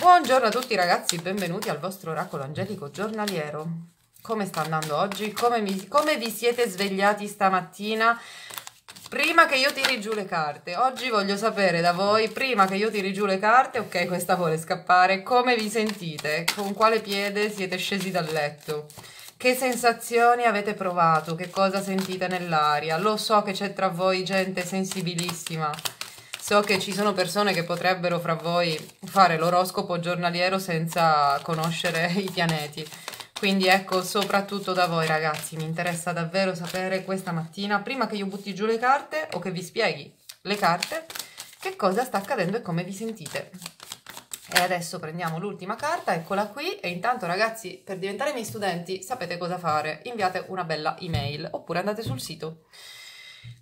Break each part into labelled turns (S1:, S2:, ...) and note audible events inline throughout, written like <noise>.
S1: Buongiorno a tutti ragazzi, benvenuti al vostro oracolo angelico giornaliero. Come sta andando oggi? Come, mi, come, vi siete svegliati stamattina? Prima che io tiri giù le carte, oggi voglio sapere da voi, prima che io tiri giù le carte, ok questa vuole scappare, come vi sentite? Con quale piede siete scesi dal letto? Che sensazioni avete provato? Che cosa sentite nell'aria? Lo so che c'è tra voi gente sensibilissima So che ci sono persone che potrebbero fra voi fare l'oroscopo giornaliero senza conoscere i pianeti. Quindi ecco, soprattutto da voi ragazzi, mi interessa davvero sapere questa mattina, prima che io butti giù le carte o che vi spieghi le carte, che cosa sta accadendo e come vi sentite. E adesso prendiamo l'ultima carta, eccola qui, e intanto ragazzi, per diventare miei studenti sapete cosa fare, inviate una bella email oppure andate sul sito.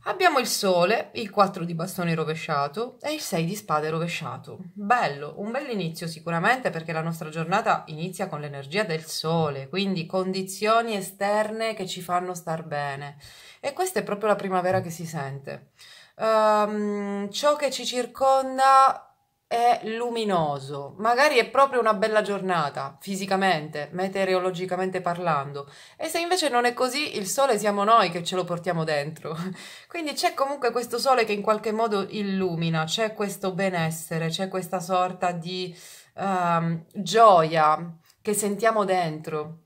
S1: Abbiamo il sole, il 4 di bastone rovesciato e il 6 di spade rovesciato. Bello, un bel inizio sicuramente perché la nostra giornata inizia con l'energia del sole, quindi condizioni esterne che ci fanno star bene. E questa è proprio la primavera che si sente. Um, ciò che ci circonda è luminoso, magari è proprio una bella giornata, fisicamente, meteorologicamente parlando, e se invece non è così, il sole siamo noi che ce lo portiamo dentro. <laughs> Quindi c'è comunque questo sole che in qualche modo illumina, c'è questo benessere, c'è questa sorta di um, gioia che sentiamo dentro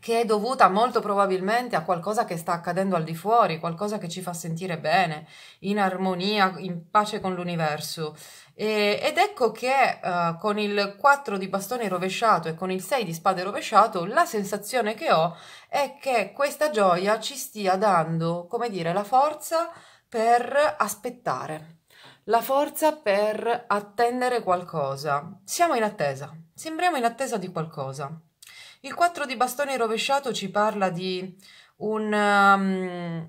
S1: che è dovuta molto probabilmente a qualcosa che sta accadendo al di fuori, qualcosa che ci fa sentire bene, in armonia, in pace con l'universo. E, ed ecco che uh, con il 4 di bastone rovesciato e con il 6 di spade rovesciato, la sensazione che ho è che questa gioia ci stia dando, come dire, la forza per aspettare, la forza per attendere qualcosa. Siamo in attesa, sembriamo in attesa di qualcosa. Il 4 di bastone rovesciato ci parla di un, um,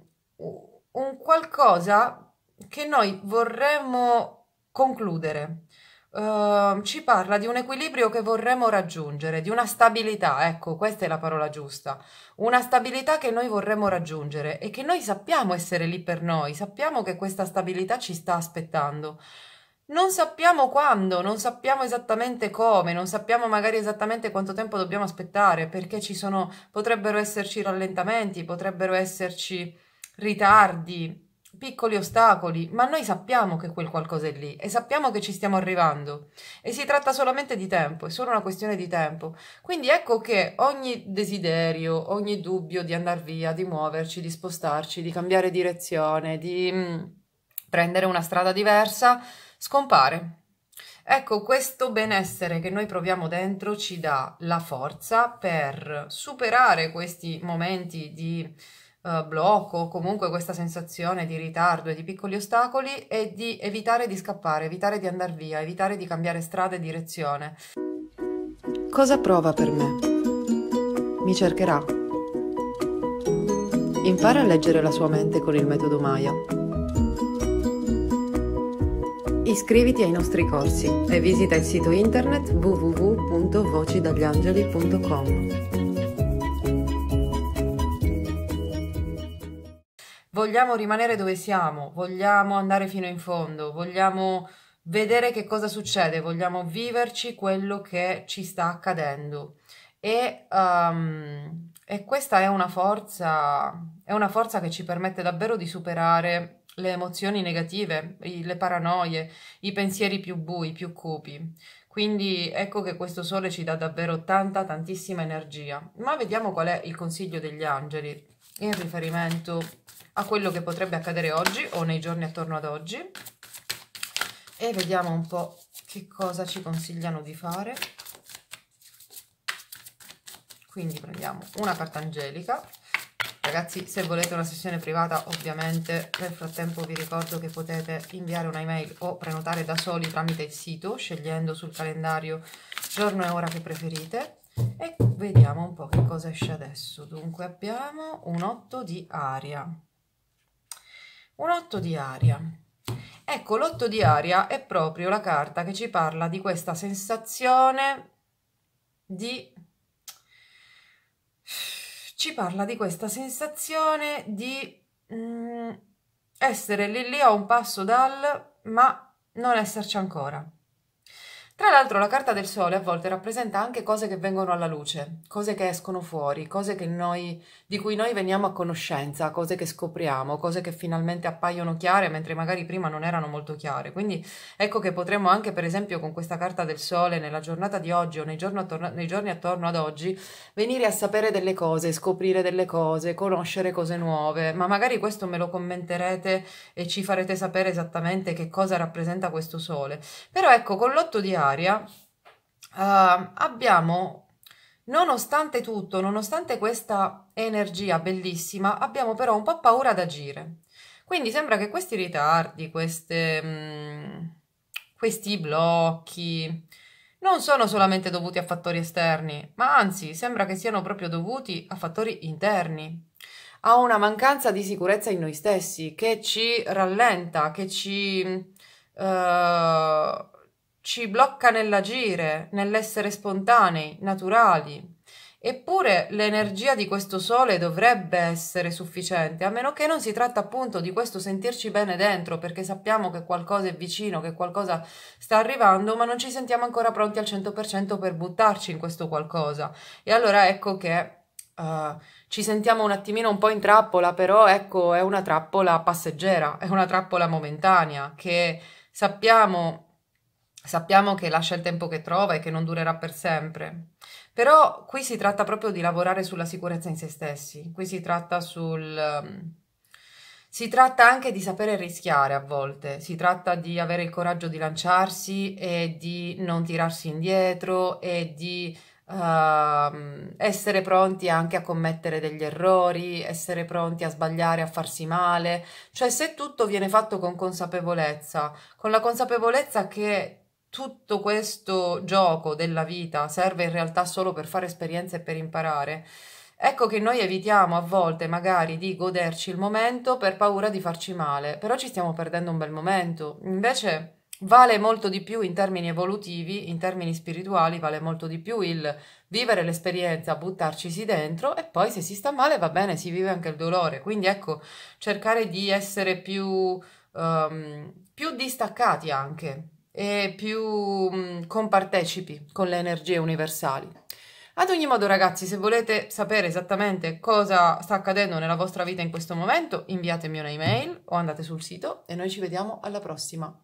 S1: un qualcosa che noi vorremmo concludere. Uh, ci parla di un equilibrio che vorremmo raggiungere, di una stabilità, ecco, questa è la parola giusta, una stabilità che noi vorremmo raggiungere e che noi sappiamo essere lì per noi, sappiamo che questa stabilità ci sta aspettando. Non sappiamo quando, non sappiamo esattamente come, non sappiamo magari esattamente quanto tempo dobbiamo aspettare perché ci sono, potrebbero esserci rallentamenti, potrebbero esserci ritardi, piccoli ostacoli, ma noi sappiamo che quel qualcosa è lì e sappiamo che ci stiamo arrivando e si tratta solamente di tempo, è solo una questione di tempo. Quindi ecco che ogni desiderio, ogni dubbio di andare via, di muoverci, di spostarci, di cambiare direzione, di mm, prendere una strada diversa, scompare. Ecco, questo benessere che noi proviamo dentro ci dà la forza per superare questi momenti di eh, blocco comunque questa sensazione di ritardo e di piccoli ostacoli e di evitare di scappare, evitare di andare via, evitare di cambiare strada e direzione. Cosa prova per me? Mi cercherà. Impara a leggere la sua mente con il metodo Maya Iscriviti ai nostri corsi e visita il sito internet www.vocidagliangeli.com. Vogliamo rimanere dove siamo, vogliamo andare fino in fondo, vogliamo vedere che cosa succede, vogliamo viverci quello che ci sta accadendo. E, um, e questa è una forza, è una forza che ci permette davvero di superare le emozioni negative, i, le paranoie, i pensieri più bui, più cupi. Quindi ecco che questo sole ci dà davvero tanta, tantissima energia. Ma vediamo qual è il consiglio degli angeli in riferimento a quello che potrebbe accadere oggi o nei giorni attorno ad oggi. E vediamo un po' che cosa ci consigliano di fare. Quindi prendiamo una carta angelica Ragazzi, se volete una sessione privata, ovviamente nel frattempo vi ricordo che potete inviare un'email o prenotare da soli tramite il sito, scegliendo sul calendario giorno e ora che preferite. E vediamo un po' che cosa esce adesso. Dunque abbiamo un 8 di aria. Un 8 di aria. Ecco, l'otto di aria è proprio la carta che ci parla di questa sensazione di ci parla di questa sensazione di mm, essere lì lì a un passo dal, ma non esserci ancora. Tra l'altro la carta del sole a volte rappresenta anche cose che vengono alla luce, cose che escono fuori, cose noi, di cui noi veniamo a conoscenza, cose che scopriamo, cose che finalmente appaiono chiare mentre magari prima non erano molto chiare. Quindi ecco che potremmo anche per esempio con questa carta del sole nella giornata di oggi o nei giorni attorno, nei giorni attorno ad oggi venire a sapere delle cose, scoprire delle cose, conoscere cose nuove, ma magari questo me lo commenterete e ci farete sapere esattamente che cosa rappresenta questo sole. Però ecco con l'otto di aria bancaria, eh, abbiamo, nonostante tutto, nonostante questa energia bellissima, abbiamo però un po' paura ad agire. Quindi sembra che questi ritardi, queste, mh, mm, questi blocchi, non sono solamente dovuti a fattori esterni, ma anzi sembra che siano proprio dovuti a fattori interni, a una mancanza di sicurezza in noi stessi che ci rallenta, che ci... Uh, ci blocca nell'agire, nell'essere spontanei, naturali. Eppure l'energia di questo sole dovrebbe essere sufficiente, a meno che non si tratta appunto di questo sentirci bene dentro, perché sappiamo che qualcosa è vicino, che qualcosa sta arrivando, ma non ci sentiamo ancora pronti al 100% per buttarci in questo qualcosa. E allora ecco che Uh, ci sentiamo un attimino un po' in trappola, però ecco, è una trappola passeggera, è una trappola momentanea che sappiamo Sappiamo che lascia il tempo che trova e che non durerà per sempre, però qui si tratta proprio di lavorare sulla sicurezza in se stessi, qui si tratta sul... Ehm, si tratta anche di sapere rischiare a volte, si tratta di avere il coraggio di lanciarsi e di non tirarsi indietro e di uh, essere pronti anche a commettere degli errori, essere pronti a sbagliare, a farsi male. Cioè se tutto viene fatto con consapevolezza, con la consapevolezza che tutto questo gioco della vita serve in realtà solo per fare esperienze e per imparare. Ecco che noi evitiamo a volte magari di goderci il momento per paura di farci male, però ci stiamo perdendo un bel momento. Invece vale molto di più in termini evolutivi, in termini spirituali, vale molto di più il vivere l'esperienza, buttarcisi dentro e poi se si sta male va bene, si vive anche il dolore. Quindi ecco, cercare di essere più, um, più distaccati anche e più mh, compartecipi con le energie universali. Ad ogni modo ragazzi, se volete sapere esattamente cosa sta accadendo nella vostra vita in questo momento, inviatemi un'email o andate sul sito e noi ci vediamo alla prossima.